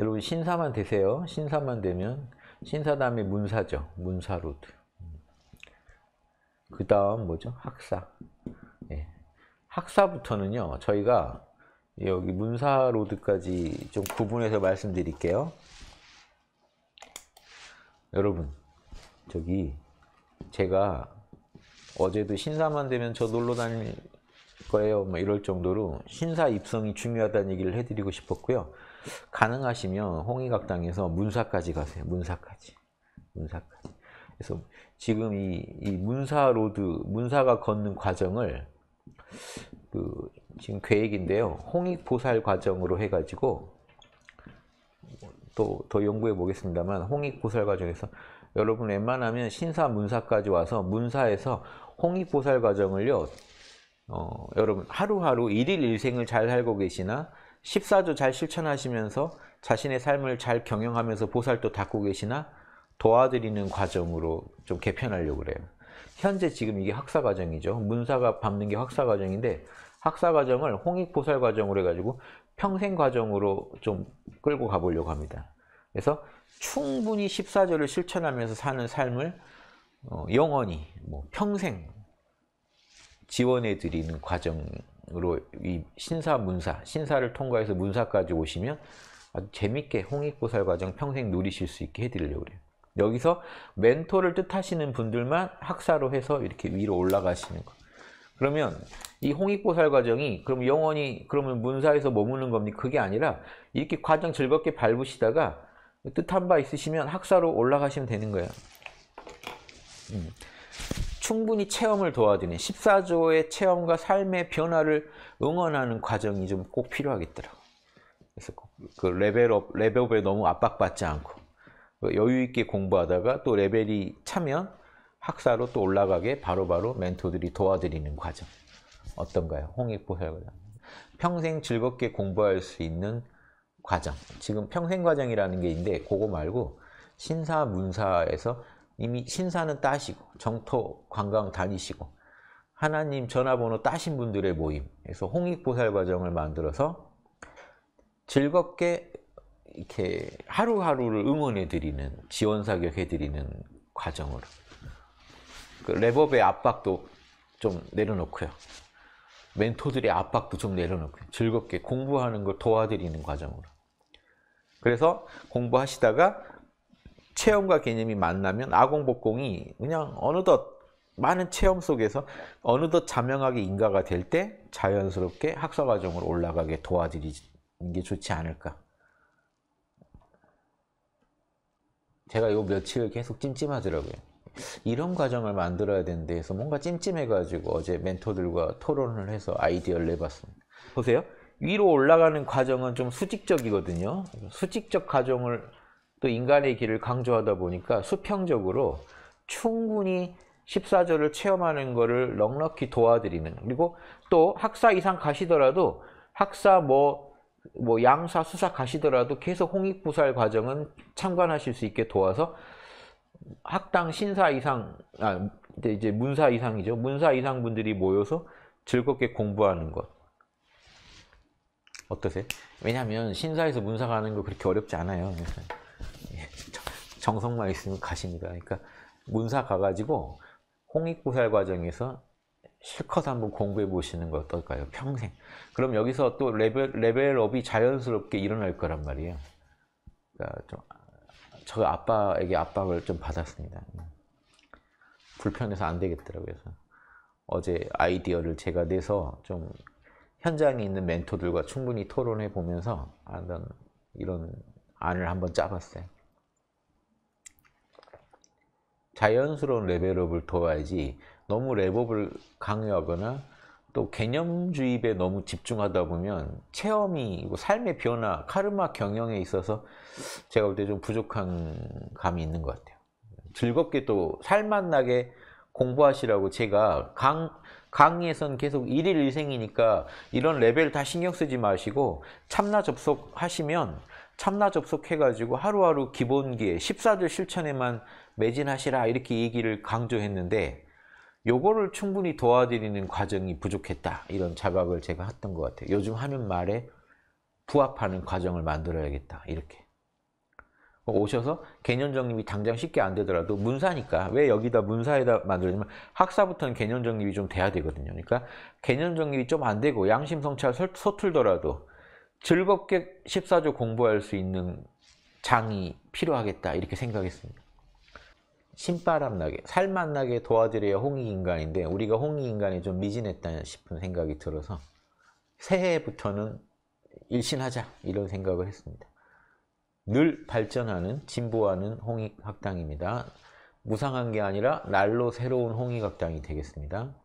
여러분 신사만 되세요. 신사만 되면 신사 다음에 문사죠. 문사로드. 그 다음 뭐죠? 학사. 예. 학사부터는요. 저희가 여기 문사로드까지 좀 구분해서 말씀드릴게요. 여러분 저기 제가 어제도 신사만 되면 저 놀러 다닐 거예요. 뭐 이럴 정도로 신사 입성이 중요하다는 얘기를 해드리고 싶었고요. 가능하시면 홍익학당에서 문사까지 가세요. 문사까지. 문사까지. 그래서 지금 이, 이 문사로드, 문사가 걷는 과정을 그 지금 계획인데요. 홍익보살 과정으로 해가지고 또 더 연구해 보겠습니다만 홍익보살 과정에서 여러분 웬만하면 신사 문사까지 와서 문사에서 홍익보살 과정을요. 어, 여러분 하루하루 일일 일생을 잘 살고 계시나 14조 잘 실천하시면서 자신의 삶을 잘 경영하면서 보살도 닦고 계시나 도와드리는 과정으로 좀 개편하려고 그래요. 현재 지금 이게 학사 과정이죠. 문사가 밟는 게 학사 과정인데 학사 과정을 홍익 보살 과정으로 해가지고 평생 과정으로 좀 끌고 가보려고 합니다. 그래서 충분히 14조를 실천하면서 사는 삶을 어, 영원히 뭐 평생 지원해 드리는 과정 문으로 이 신사 문사 신사를 통과해서 문사까지 오시면 아주 재밌게 홍익보살 과정 평생 누리실 수 있게 해드리려고 그래요. 여기서 멘토를 뜻하시는 분들만 학사로 해서 이렇게 위로 올라가시는 거. 그러면 이 홍익보살 과정이 그럼 영원히 그러면 문사에서 머무는 겁니까? 그게 아니라 이렇게 과정 즐겁게 밟으시다가 뜻한 바 있으시면 학사로 올라가시면 되는 거예요. 음. 충분히 체험을 도와드리는 14조의 체험과 삶의 변화를 응원하는 과정이 좀 꼭 필요하겠더라고. 그래서 그 레벨업, 레벨업에 너무 압박받지 않고 여유 있게 공부하다가 또 레벨이 차면 학사로 또 올라가게 바로바로 바로 멘토들이 도와드리는 과정. 어떤가요? 홍익보살과정. 평생 즐겁게 공부할 수 있는 과정. 지금 평생 과정이라는 게 있는데 그거 말고 신사 문사에서 이미 신사는 따시고 정토 관광 다니시고 하나님 전화번호 따신 분들의 모임 그래서 홍익보살과정을 만들어서 즐겁게 이렇게 하루하루를 응원해 드리는 지원 사격해 드리는 과정으로 그 랩업의 압박도 좀 내려놓고요 멘토들의 압박도 좀 내려놓고요 즐겁게 공부하는 걸 도와드리는 과정으로 그래서 공부하시다가 체험과 개념이 만나면 아공복공이 그냥 어느덧 많은 체험 속에서 어느덧 자명하게 인가가 될 때 자연스럽게 학사과정으로 올라가게 도와드리는 게 좋지 않을까. 제가 요 며칠 계속 찜찜하더라고요. 이런 과정을 만들어야 되는데 해서 뭔가 찜찜해가지고 어제 멘토들과 토론을 해서 아이디어를 내봤습니다. 보세요. 위로 올라가는 과정은 좀 수직적이거든요. 수직적 과정을 또 인간의 길을 강조하다 보니까 수평적으로 충분히 14절을 체험하는 것을 넉넉히 도와드리는 그리고 또 학사 이상 가시더라도 학사 뭐, 뭐 양사 수사 가시더라도 계속 홍익부살 과정은 참관하실 수 있게 도와서 학당 신사 이상 아 이제 문사 이상이죠 문사 이상 분들이 모여서 즐겁게 공부하는 것 어떠세요? 왜냐하면 신사에서 문사 가는 거 그렇게 어렵지 않아요. 정성만 있으면 가십니다. 그러니까 문사 가가지고 홍익구살 과정에서 실컷 한번 공부해 보시는 거 어떨까요? 평생. 그럼 여기서 또 레벨, 레벨업이 자연스럽게 일어날 거란 말이에요. 그러니까 좀, 저 아빠에게 압박을 좀 받았습니다. 불편해서 안 되겠더라고요. 그래서 어제 아이디어를 제가 내서 좀 현장에 있는 멘토들과 충분히 토론해 보면서 이런 안을 한번 짜봤어요. 자연스러운 레벨업을 도와야지 너무 레벨업을 강요하거나 또 개념 주입에 너무 집중하다 보면 체험이 삶의 변화, 카르마 경영에 있어서 제가 볼 때 좀 부족한 감이 있는 것 같아요. 즐겁게 또 살맛나게 공부하시라고 제가 강, 강의에선 계속 일일일생이니까 이런 레벨 다 신경 쓰지 마시고 참나 접속하시면 참나 접속해가지고 하루하루 기본기에 14절 실천에만 매진하시라 이렇게 얘기를 강조했는데 요거를 충분히 도와드리는 과정이 부족했다 이런 자각을 제가 했던 것 같아요 요즘 하는 말에 부합하는 과정을 만들어야겠다 이렇게 오셔서 개념 정립이 당장 쉽게 안 되더라도 문사니까 왜 여기다 문사에다 만들냐면 어 학사부터는 개념 정립이 좀 돼야 되거든요 그러니까 개념 정립이 좀 안 되고 양심성찰 서툴더라도 즐겁게 14조 공부할 수 있는 장이 필요하겠다 이렇게 생각했습니다 신바람 나게, 살맛 나게 도와드려야 홍익인간인데 우리가 홍익인간이 좀 미진했다 싶은 생각이 들어서 새해부터는 일신하자 이런 생각을 했습니다. 늘 발전하는, 진보하는 홍익학당입니다. 무상한 게 아니라 날로 새로운 홍익학당이 되겠습니다.